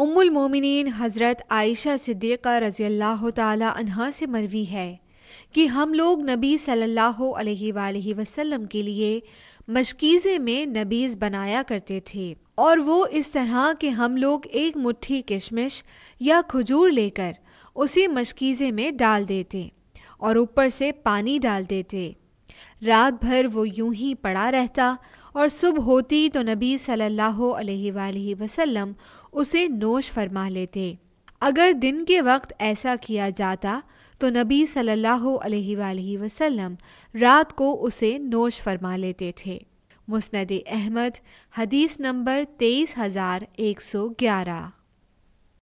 मोमिनीन हज़रत आयशा सिद्दीक़ा रज़ी अल्लाह तह से मरवी है कि हम लोग नबी सल्लल्लाहु अलैहि वसल्लम के लिए मशकीज़े में नबीज़ बनाया करते थे और वो इस तरह के हम लोग एक मुट्ठी किशमिश या खजूर लेकर उसी मशकीज़े में डाल देते और ऊपर से पानी डाल देते रात भर वो यूं ही पड़ा रहता और सुबह होती तो नबी सल्लल्लाहु अलैहि वसल्लम उसे नोश फरमा लेते अगर दिन के वक्त ऐसा किया जाता तो नबी सल्लल्लाहु अलैहि वसल्लम रात को उसे नोश फरमा लेते थे मुस्ंद अहमद हदीस नंबर तेईस हज़ार एक सौ ग्यारह